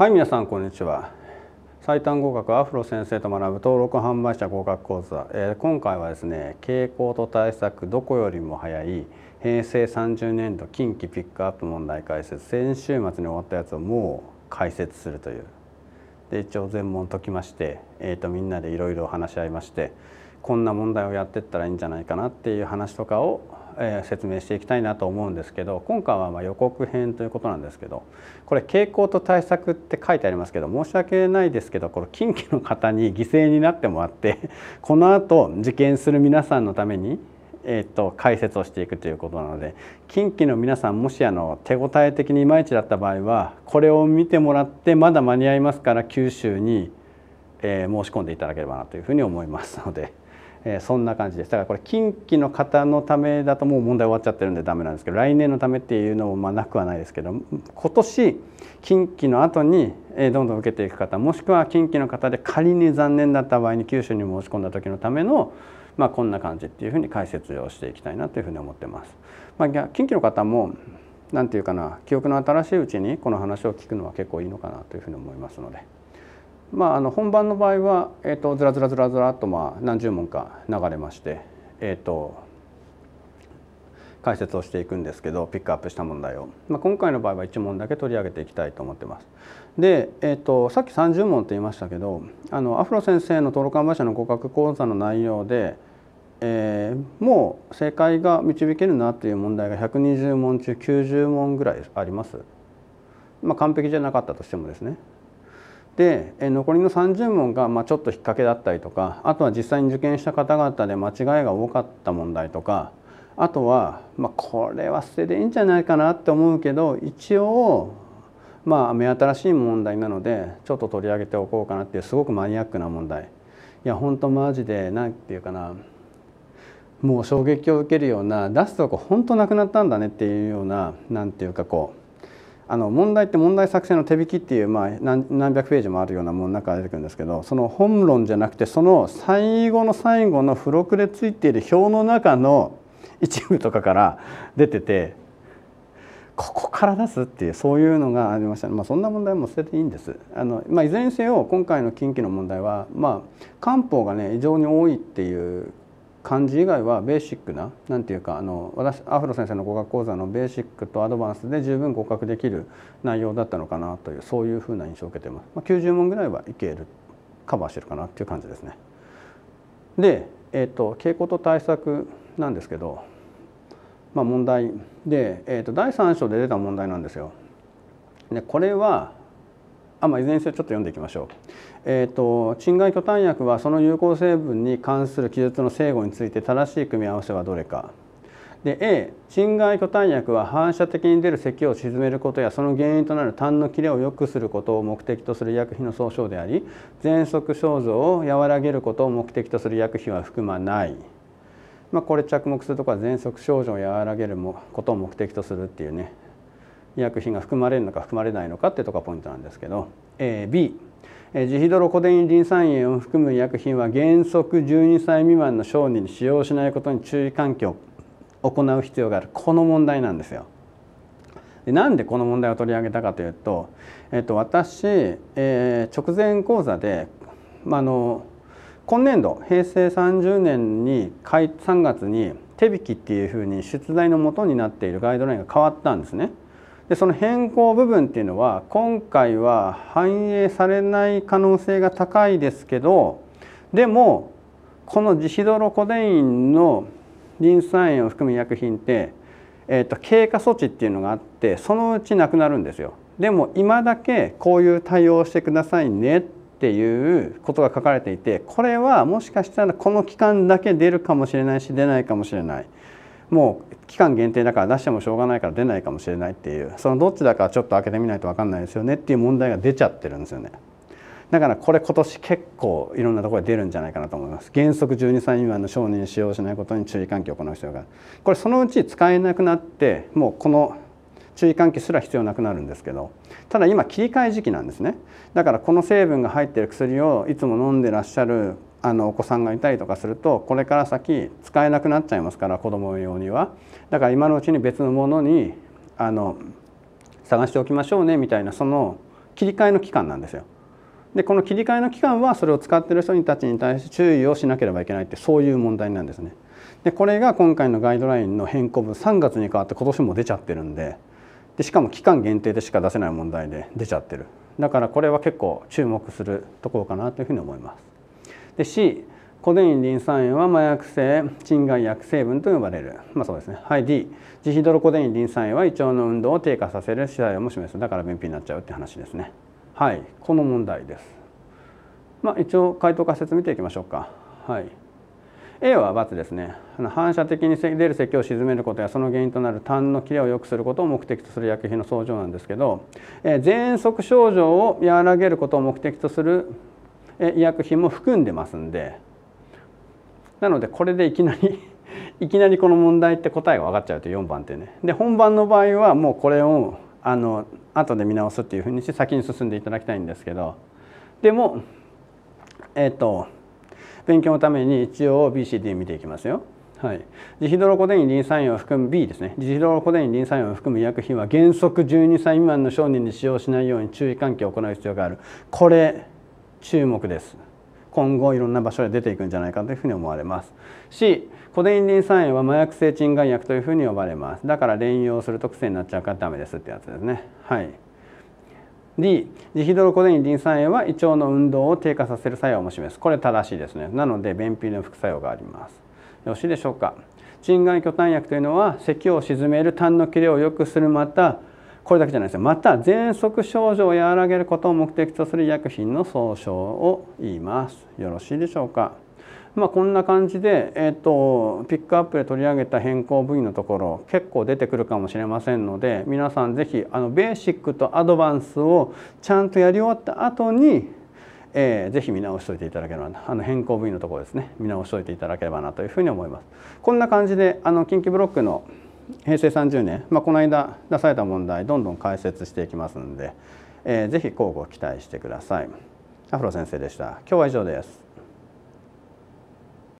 はい皆さんこんにちは最短合格アフロ先生と学ぶ登録販売者合格講座、えー、今回はですね傾向と対策どこよりも早い平成30年度近畿ピックアップ問題解説先週末に終わったやつをもう解説するというで一応全問解きまして、えーと、みんなでいろいろ話し合いましてこんな問題をやってったらいいんじゃないかなっていう話とかをえ説明していきたいなと思うんですけど今回はま予告編ということなんですけどこれ傾向と対策って書いてありますけど申し訳ないですけどこの近畿の方に犠牲になってもらって このあと受験する皆さんのためにえーと、解説をしていくということなので近畿の皆さんもしあの手応え的にいまいちだった場合はこれを見てもらってまだ間に合いますから九州に、え申し込んでいただければなというふうに思いますので。えー、そんな感じですだからこれ近畿の方のためだともう問題終わっちゃってるんでダメなんですけど来年のためっていうのもまあなくはないですけど今年近畿の後にどんどん受けていく方もしくは近畿の方で仮に残念だった場合に九州に申し込んだ時のためのまあ、こんな感じっていうふうに解説をしていきたいなというふうに思ってます。まあ、近畿の方も何て言うかな記憶の新しいうちにこの話を聞くのは結構いいのかなというふうに思いますので。まあ、あの本番の場合は、えーと、ずらずらずらずらっとまあ何十問か流れまして、えーと、解説をしていくんですけどピックアップした問題を、まあ、今回の場合は1問だけ取り上げていきたいと思ってます。で、えーと、とさっき30問って言いましたけどあのアフロ先生の登録販売者の合格講座の内容で、えー、もう正解が導けるなという問題が120問中90問ぐらいあります。まあ、完璧じゃなかったとしてもですねで残りの30問がまちょっと引っ掛けだったりとかあとは実際に受験した方々で間違いが多かった問題とかあとは、まこれは捨てでいいんじゃないかなって思うけど一応まあ目新しい問題なのでちょっと取り上げておこうかなっていうすごくマニアックな問題いやほんとマジで何て言うかなもう衝撃を受けるような出すとこほんとなくなったんだねっていうような何て言うかこうあの問題って問題作成の手引きっていう、まあ、何何百ページもあるようなものの中で出てくるんですけどその本論じゃなくてその最後の最後の付録でついている表の中の一部とかから 出ててここから出すっていうそういうのがありました、ね、まあ、そんな問題も捨てていいんですあの、まあ、いずれにせよ今回の近畿の問題は、まあ、官報がね異常に多いっていう漢字以外はベーシックな何ていうかあの私アフロ先生の語学講座のベーシックとアドバンスで十分合格できる内容だったのかなというそういうふうな印象を受けてます、まあ、90問ぐらいはいけるカバーしてるかなっていう感じですね。で、えーと、傾向と対策なんですけど、まあ、問題で、えーと、と第3章で出た問題なんですよ。でこれはあまあ、いずれにせよちょっと読んでいきましょう。えーと、と賃巨炭薬はその有効成分に関する記述の正誤について正しい組み合わせはどれか。で A 賃害巨炭薬は反射的に出る咳を沈めることやその原因となる痰の切れを良くすることを目的とする薬費の総称であり喘息症状を和らげることを目的とする薬費は含まない。まあ、これ着目するところは喘息症状を和らげることを目的とするっていうね医薬品が含まれるのか含まれないのかってとこがポイントなんですけど、え B ジヒドロコデインリン酸塩を含む医薬品は原則12歳未満の小児に使用しないことに注意喚起を行う必要があるこの問題なんですよ。でなんでこの問題を取り上げたかというと、えっと、私、えー、直前講座で、まあ、あの今年度平成30年に3月に手引きっていうふうに出題のもとになっているガイドラインが変わったんですね。でその変更部分っていうのは今回は反映されない可能性が高いですけどでもこのジヒドロコデインのリン酸塩を含む薬品って、えー、と経過措置っていうのがあってそのうちなくなるんですよ。でも今だけこういう対応してくださいねっていうことが書かれていてこれはもしかしたらこの期間だけ出るかもしれないし出ないかもしれない。もう期間限定だから出してもしょうがないから出ないかもしれないっていうそのどっちだかちょっと開けてみないと分かんないですよねっていう問題が出ちゃってるんですよねだからこれ今年結構いろんなところで出るんじゃないかなと思います原則12歳未満の承認使用しないことに注意喚起を行う必要があるこれそのうち使えなくなってもうこの注意喚起すら必要なくなるんですけどただ今切り替え時期なんですねだからこの成分が入ってる薬をいつも飲んでらっしゃるあのお子さんがいたりとかするとこれから先使えなくなっちゃいますから子ども用にはだから今のうちに別のものにあの探しておきましょうねみたいなその切り替えの期間なんですよ。でこの切り替えの期間はそれを使ってる人たちに対して注意をしなければいけないってそういう問題なんですね。でこれが今回のガイドラインの変更分3月に変わって今年も出ちゃってるんででしかも期間限定でしか出せない問題で出ちゃってるだからこれは結構注目するところかなというふうに思います。で C コデインリン酸塩は麻薬性鎮害薬成分と呼ばれる、まあ、そうですねはい D ジヒドロコデインリン酸塩は胃腸の運動を低下させる作用も示すだから便秘になっちゃうって話ですねはいこの問題ですまあ一応回答仮説見ていきましょうかはい A は×ですね反射的に出る咳を鎮めることやその原因となる痰の切れを良くすることを目的とする薬品の相乗なんですけど、え喘息症状を和らげることを目的とする医薬品も含んでますんでなのでこれでいきなり いきなりこの問題って答えが分かっちゃうと4番ってね。で本番の場合はもうこれをあの後で見直すっていうふうにして先に進んでいただきたいんですけどでもえっ、ー、と勉強のために一応 BCD 見ていきますよ。はい、ジヒドロコデインリン酸塩を含む B ですねジヒドロコデインリン酸塩を含む医薬品は原則12歳未満の商人に使用しないように注意喚起を行う必要があるこれ注目です今後いろんな場所で出ていくんじゃないかというふうに思われますしコデインリン酸塩は麻薬性鎮眼薬というふうに呼ばれますだから連用すると癖になっちゃうからダメですってやつですねはい D ジヒドロコデインリン酸塩は胃腸の運動を低下させる作用も示すこれ正しいですねなので便秘の副作用がありますよろしいでしょうか鎮眼巨炭薬というのは咳を鎮める痰の切れを良くするまたこれだけじゃないですよまた喘息症状を和らげることを目的とする医薬品の総称を言いますよろしいでしょうかまあ、こんな感じで、えーと、ピックアップで取り上げた変更部位のところ結構出てくるかもしれませんので皆さん是非あのベーシックとアドバンスをちゃんとやり終わった後に、えー、ぜ見直しといていただければあの変更部位のところですね見直しといていただければなというふうに思います。こんな感じであの近畿ブロックの平成30年、まあ、この間出された問題どんどん解説していきますので、えー、ぜひ交互期待してください。アフロ先生でした。今日は以上です。